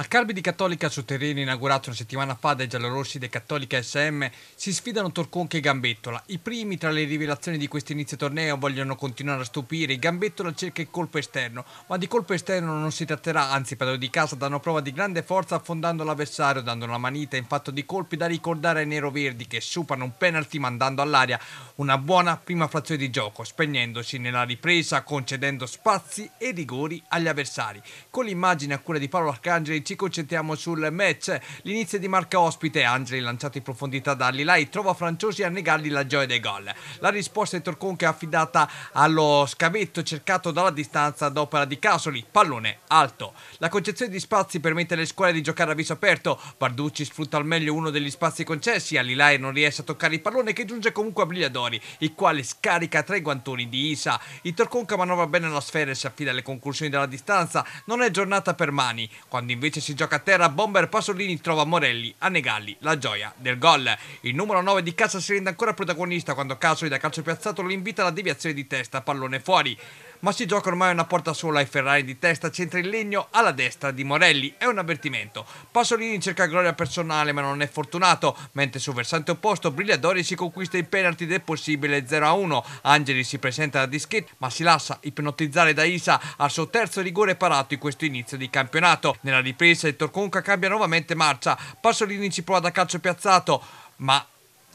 A Carbi di Cattolica su terreno inaugurato una settimana fa dai giallorossi dei Cattolica SM si sfidano Torconche e Gambettola. I primi tra le rivelazioni di questo inizio torneo vogliono continuare a stupire. Gambettola cerca il colpo esterno, ma di colpo esterno non si tratterà, anzi i padroni di casa danno prova di grande forza affondando l'avversario, dando una manita in fatto di colpi da ricordare ai neroverdi che superano un penalty mandando all'aria una buona prima frazione di gioco, spegnendosi nella ripresa, concedendo spazi e rigori agli avversari. Con l'immagine a cura di Paolo Arcangeli ci concentriamo sul match. L'inizio di marca ospite, Angeli lanciato in profondità da Lilai, trova Franciosi a negargli la gioia dei gol. La risposta di Torcon che è affidata allo scavetto cercato dalla distanza ad opera di Casoli, pallone alto. La concezione di spazi permette alle squadre di giocare a viso aperto, Barducci sfrutta al meglio uno degli spazi concessi, a Lilai non riesce a toccare il pallone che giunge comunque a Brigliadori, il quale scarica tra i guantoni di Isa. Il Torconca manovra bene la sfera e si affida alle conclusioni della distanza, non è giornata per mani, quando invece invece si gioca a terra, Bomber Pasolini trova Morelli a negargli la gioia del gol. Il numero 9 di Cassa si rende ancora protagonista quando Casoli da calcio piazzato lo invita alla deviazione di testa, pallone fuori ma si gioca ormai una porta sola ai Ferrari di testa centra il legno alla destra di Morelli. È un avvertimento. Pasolini cerca gloria personale ma non è fortunato, mentre sul versante opposto Brigliadori si conquista i penalti del possibile 0-1. Angeli si presenta da dischetto ma si lascia ipnotizzare da Isa al suo terzo rigore parato in questo inizio di campionato. Nella ripresa il Torconca cambia nuovamente marcia. Pasolini ci prova da calcio piazzato ma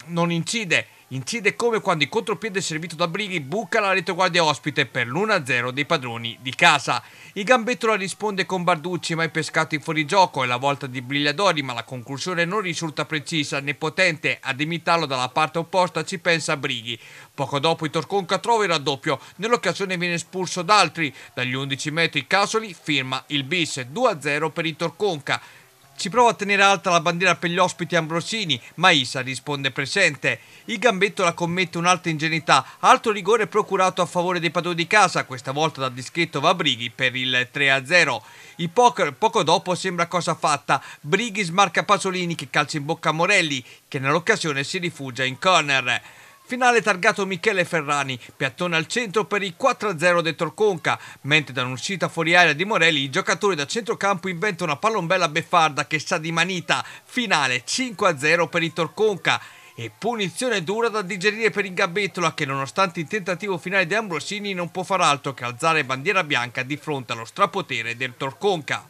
non incide Incide come quando il contropiede servito da Brighi buca la retroguardia ospite per l'1-0 dei padroni di casa. Il gambetto la risponde con Barducci ma è pescato in fuorigioco e la volta di Brigliadori ma la conclusione non risulta precisa né potente. Ad imitarlo dalla parte opposta ci pensa Brighi. Poco dopo il Torconca trova il raddoppio, nell'occasione viene espulso da altri. Dagli 11 metri Casoli firma il bis 2-0 per il Torconca. Ci prova a tenere alta la bandiera per gli ospiti Ambrosini, ma Isa risponde presente. Il gambetto la commette un'altra ingenuità, altro rigore procurato a favore dei padroni di casa, questa volta dal discreto Vabrighi per il 3-0. Il poker poco dopo sembra cosa fatta, Brighi smarca Pasolini che calcia in bocca a Morelli, che nell'occasione si rifugia in corner. Finale targato Michele Ferrani, piattone al centro per il 4-0 del Torconca, mentre da un'uscita fuori aria di Morelli i giocatori da centrocampo inventano una pallombella beffarda che sa di manita. Finale 5-0 per il Torconca e punizione dura da digerire per il Gabettola che nonostante il tentativo finale di Ambrosini non può far altro che alzare bandiera bianca di fronte allo strapotere del Torconca.